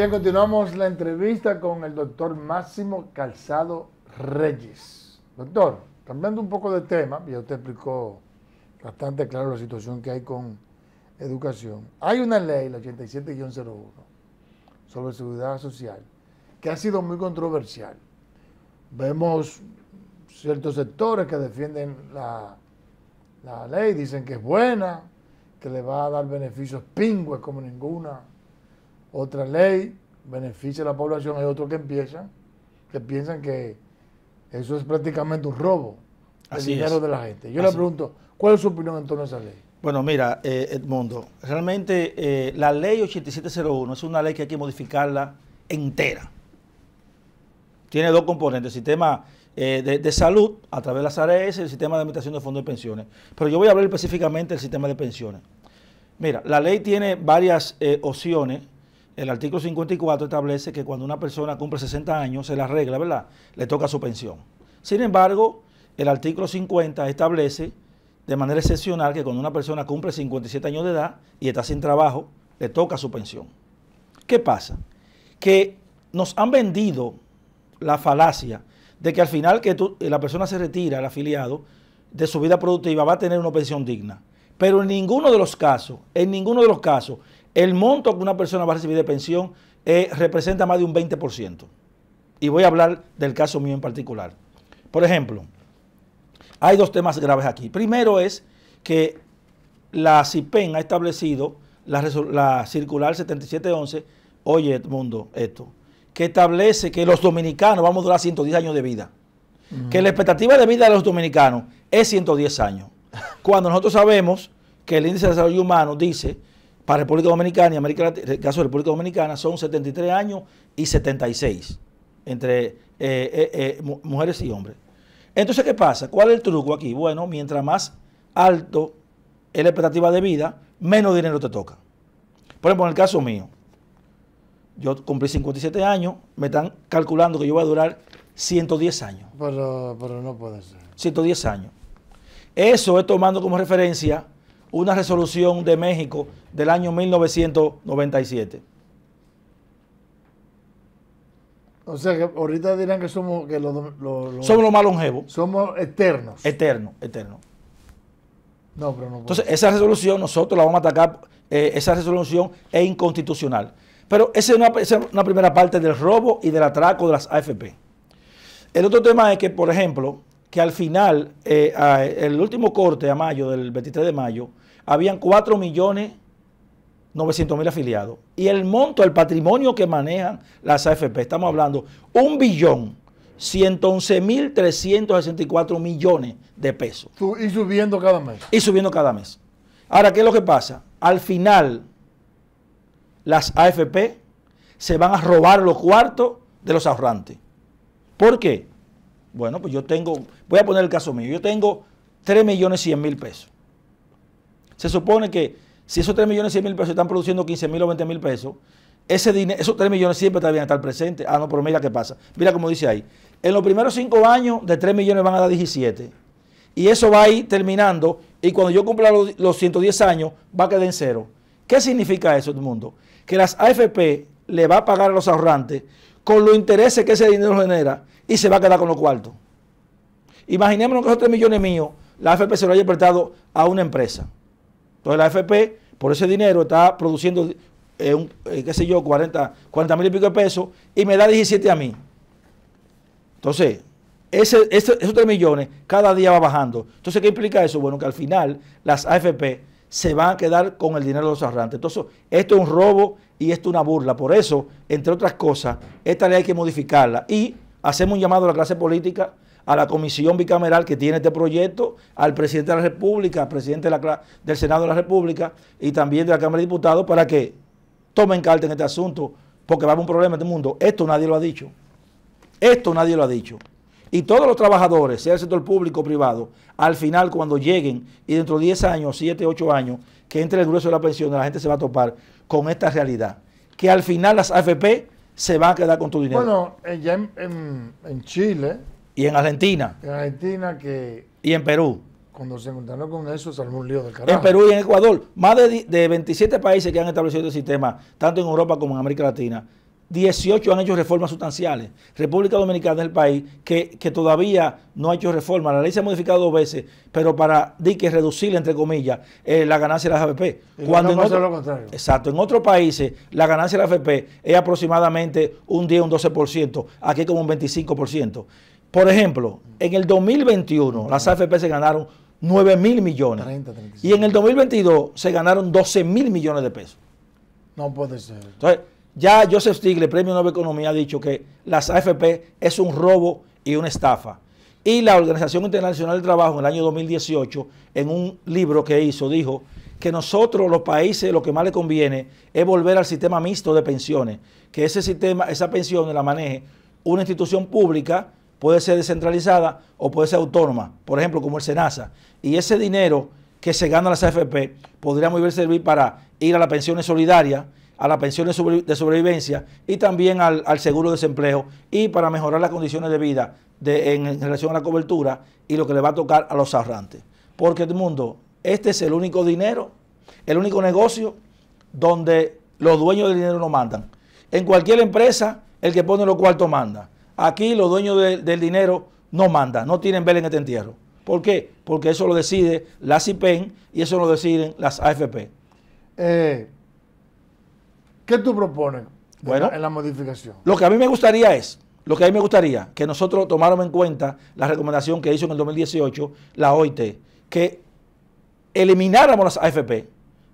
Bien, continuamos la entrevista con el doctor Máximo Calzado Reyes. Doctor, cambiando un poco de tema, ya usted explicó bastante claro la situación que hay con educación. Hay una ley, la 87-01, sobre seguridad social, que ha sido muy controversial. Vemos ciertos sectores que defienden la, la ley, dicen que es buena, que le va a dar beneficios pingües como ninguna otra ley, beneficia a la población, hay otro que empiezan, que piensan que eso es prácticamente un robo al dinero de la gente. Yo le pregunto, ¿cuál es su opinión en torno a esa ley? Bueno, mira, eh, Edmundo, realmente eh, la ley 8701 es una ley que hay que modificarla entera. Tiene dos componentes, el sistema eh, de, salud a través de las ARS y el sistema de administración de fondos de pensiones. Pero yo voy a hablar específicamente del sistema de pensiones. Mira, la ley tiene varias opciones el artículo 54 establece que cuando una persona cumple 60 años, se la regla, ¿verdad? Le toca su pensión. Sin embargo, el artículo 50 establece de manera excepcional que cuando una persona cumple 57 años de edad y está sin trabajo, le toca su pensión. ¿Qué pasa? Que nos han vendido la falacia de que al final que la persona se retira, el afiliado, de su vida productiva va a tener una pensión digna. Pero en ninguno de los casos, en ninguno de los casos, el monto que una persona va a recibir de pensión eh, representa más de un 20%. Y voy a hablar del caso mío en particular. Por ejemplo, hay dos temas graves aquí. Primero es que la CIPEN ha establecido la, circular 7711, oye mundo, esto, que establece que los dominicanos vamos a durar 110 años de vida. Que la expectativa de vida de los dominicanos es 110 años. Cuando nosotros sabemos que el índice de desarrollo humano dice para República Dominicana y América Latina, el caso de República Dominicana, son 73 años y 76 entre eh, eh, eh, mujeres y hombres. Entonces, ¿qué pasa? ¿Cuál es el truco aquí? Bueno, mientras más alto es la expectativa de vida, menos dinero te toca. Por ejemplo, en el caso mío, yo cumplí 57 años, me están calculando que yo voy a durar 110 años. Pero, pero no puede ser. 110 años. Eso es tomando como referencia una resolución de México del año 1997. O sea que ahorita dirán que somos que los, somos los más longevos. Somos eternos. Eternos, eternos. No, pero no. Entonces, esa resolución nosotros la vamos a atacar, eh, esa resolución es inconstitucional. Pero es, esa es, una, primera parte del robo y del atraco de las AFP. El otro tema es que, por ejemplo, que al final, eh, el último corte a mayo, del 23 de mayo, habían 4 millones 900 mil afiliados. Y el monto, el patrimonio que manejan las AFP, estamos hablando, un billón 111 mil millones de pesos. Y subiendo cada mes. Y subiendo cada mes. Ahora, ¿qué es lo que pasa? Al final, las AFP se van a robar los cuartos de los ahorrantes. ¿Por qué? Bueno, pues yo tengo, voy a poner el caso mío, yo tengo 3 millones 100 mil pesos. Se supone que si esos 3 millones 100 mil pesos están produciendo 15 mil o 20 mil pesos, ese dinero, esos 3 millones siempre deben estar presentes. Ah, no, pero mira qué pasa. Mira cómo dice ahí. En los primeros 5 años de 3 millones van a dar 17. Y eso va a ir terminando. Y cuando yo cumpla los, 110 años, va a quedar en cero. ¿Qué significa eso, mundo? Que las AFP le va a pagar a los ahorrantes con los intereses que ese dinero genera y se va a quedar con los cuartos. Imaginémonos que esos 3 millones míos, la AFP se lo haya prestado a una empresa. Entonces la AFP, por ese dinero, está produciendo, eh, eh, qué sé yo, 40, mil y pico de pesos y me da 17 a mí. Entonces, ese, esos 3 millones cada día va bajando. Entonces, ¿qué implica eso? Bueno, que al final las AFP se van a quedar con el dinero de los ahorrantes. Entonces, esto es un robo y esto es una burla. Por eso, entre otras cosas, esta ley hay que modificarla y Hacemos un llamado a la clase política, a la comisión bicameral que tiene este proyecto, al presidente de la República, al presidente del Senado de la República y también de la Cámara de Diputados para que tomen carta en este asunto, porque va a haber un problema en este mundo. Esto nadie lo ha dicho. Esto nadie lo ha dicho. Y todos los trabajadores, sea el sector público o privado, al final cuando lleguen y dentro de 10 años, 7, 8 años, que entre el grueso de la pensión, la gente se va a topar con esta realidad. Que al final las AFP se va a quedar con tu dinero. Bueno, eh, ya en, en, en Chile. Y en Argentina. En Argentina que... Y en Perú. Cuando se encontraron con eso, se un lío de carajo. En Perú y en Ecuador. Más de, de 27 países que han establecido este sistema, tanto en Europa como en América Latina, 18 han hecho reformas sustanciales. República Dominicana es el país que, todavía no ha hecho reformas. La ley se ha modificado dos veces, pero para reducir, entre comillas, eh, la ganancia de las AFP. Cuando no en lo contrario. Exacto. En otros países, la ganancia de las AFP es aproximadamente un 10, un 12%. Aquí como un 25%. Por ejemplo, en el 2021, las AFP se ganaron 9 mil millones. y en el 2022 se ganaron 12 mil millones de pesos. No puede ser. Entonces ya Joseph Stiglitz, premio Nobel Economía, ha dicho que las AFP es un robo y una estafa. Y la Organización Internacional del Trabajo en el año 2018, en un libro que hizo, dijo que nosotros los países lo que más le conviene es volver al sistema mixto de pensiones, que ese sistema, esa pensión la maneje una institución pública, puede ser descentralizada o puede ser autónoma, por ejemplo, como el SENASA. Y ese dinero que se gana las AFP podría muy bien servir para ir a las pensiones solidarias, a la pensión de, sobrevivencia y también al, seguro de desempleo y para mejorar las condiciones de vida en, relación a la cobertura y lo que le va a tocar a los ahorrantes. Porque el mundo, este es el único dinero, el único negocio donde los dueños del dinero no mandan. En cualquier empresa, el que pone los cuartos manda. Aquí los dueños del dinero no mandan, no tienen vela en este entierro. ¿Por qué? Porque eso lo decide la CIPEN y eso lo deciden las AFP. Eh ¿Qué tú propones en la, modificación? Lo que a mí me gustaría es, lo que a mí me gustaría, que nosotros tomáramos en cuenta la recomendación que hizo en el 2018 la OIT, que elimináramos las AFP.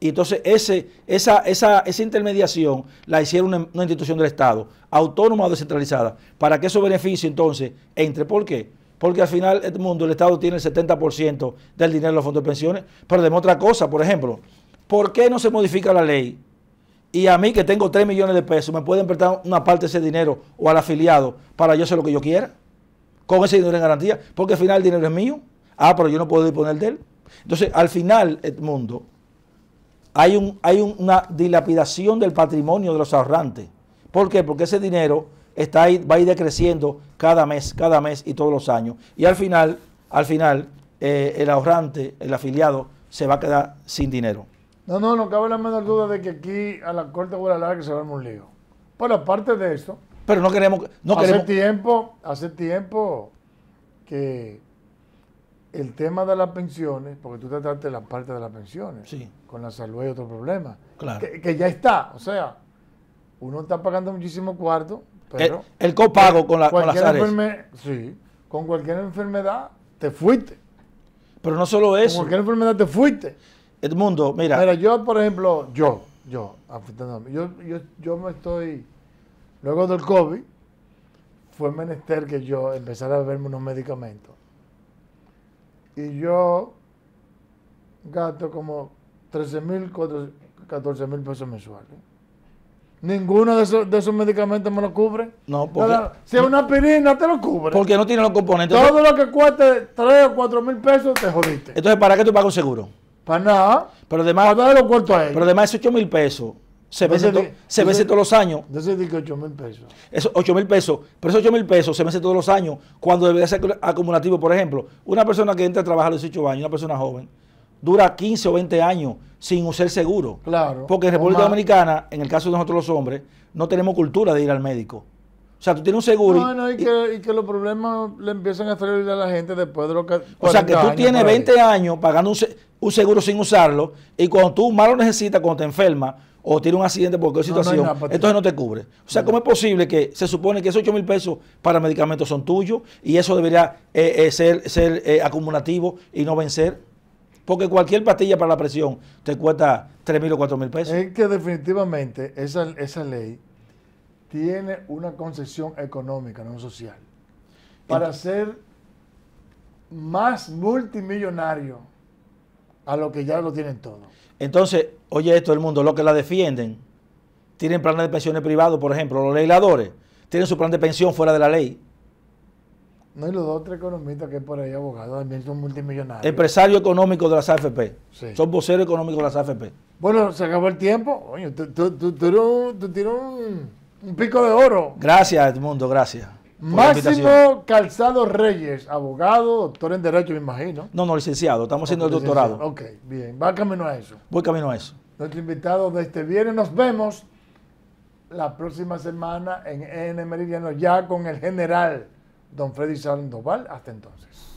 Y entonces ese, esa, esa, intermediación la hiciera una, institución del Estado, autónoma o descentralizada, para que eso beneficios entonces entre. ¿Por qué? Porque al final el mundo, el Estado tiene el 70% del dinero de los fondos de pensiones, pero de otra cosa, por ejemplo, ¿por qué no se modifica la ley y a mí que tengo 3 millones de pesos, me pueden prestar una parte de ese dinero o al afiliado para yo hacer lo que yo quiera, con ese dinero en garantía, porque al final el dinero es mío. Ah, pero yo no puedo disponer de él. Entonces, al final, Edmundo, hay, un, hay una dilapidación del patrimonio de los ahorrantes. ¿Por qué? Porque ese dinero está ahí, va a ir decreciendo cada mes, cada mes y todos los años. Y al final, al final, eh, el ahorrante, el afiliado, se va a quedar sin dinero. No, no, no cabe la menor duda de que aquí a la Corte de que se va a un lío. Pero aparte de eso. Pero no queremos. No hace tiempo, hace tiempo que el tema de las pensiones, porque tú trataste la parte de las pensiones, sí. con la salud hay otro problema, claro. que, ya está, o sea, uno está pagando muchísimo cuarto, pero... El, copago con, la, con las Sí, con cualquier enfermedad te fuiste. Pero no solo eso. Con cualquier enfermedad te fuiste. Edmundo, mira. Mira, yo, por ejemplo, yo, yo, yo, yo, me estoy, luego del COVID, fue menester que yo empezara a verme unos medicamentos. Y yo gasto como 13 mil, 14 mil pesos mensuales. Ninguno de esos, medicamentos me lo cubre. No, porque. si es una pirina, te lo cubre. Porque no tiene los componentes. Todo lo que cueste 3 o 4 mil pesos, te jodiste. Entonces, ¿para qué tú pagas un seguro? Pues nada. Pero además. Pero además, esos 8 mil pesos se vence, todos los años. De 8 mil pesos. 8 mil pesos. Pero esos 8 mil pesos se vence todos los años cuando debería ser acumulativo. Por ejemplo, una persona que entra a trabajar a los 18 años, una persona joven, dura 15 o 20 años sin usar seguro. Claro. Porque en República Dominicana, en el caso de nosotros los hombres, no tenemos cultura de ir al médico. O sea, tú tienes un seguro. No, y, que, y que, los problemas le empiezan a salir a la gente después de lo que. O sea, que tú tienes 20 años pagando un, seguro sin usarlo y cuando tú más lo necesitas, cuando te enfermas o tienes un accidente por cualquier situación, entonces no te cubre. O sea, ¿cómo es posible que se supone que esos 8 mil pesos para medicamentos son tuyos y eso debería eh, eh, ser, ser eh, acumulativo y no vencer? Porque cualquier pastilla para la presión te cuesta 3 mil o 4 mil pesos. Es que definitivamente esa, esa ley tiene una concesión económica, no social. Para ser más multimillonario a lo que ya lo tienen todo. Entonces, oye esto del mundo, los que la defienden, tienen planes de pensiones privados, por ejemplo, los legisladores, tienen su plan de pensión fuera de la ley. No, y los otros economistas que por ahí abogados también son multimillonarios. Empresario económico de las AFP. Son voceros económicos de las AFP. Bueno, se acabó el tiempo. Oye, tú, tú, tú un un pico de oro. Gracias, Edmundo, gracias. Máximo Calzado Reyes, abogado, doctor en Derecho, me imagino. No, no, licenciado, estamos haciendo el doctorado. Ok, bien, va camino a eso. Voy camino a eso. Nuestro invitado de este viernes, nos vemos la próxima semana en N Meridiano, ya con el general don Freddy Sandoval. Hasta entonces.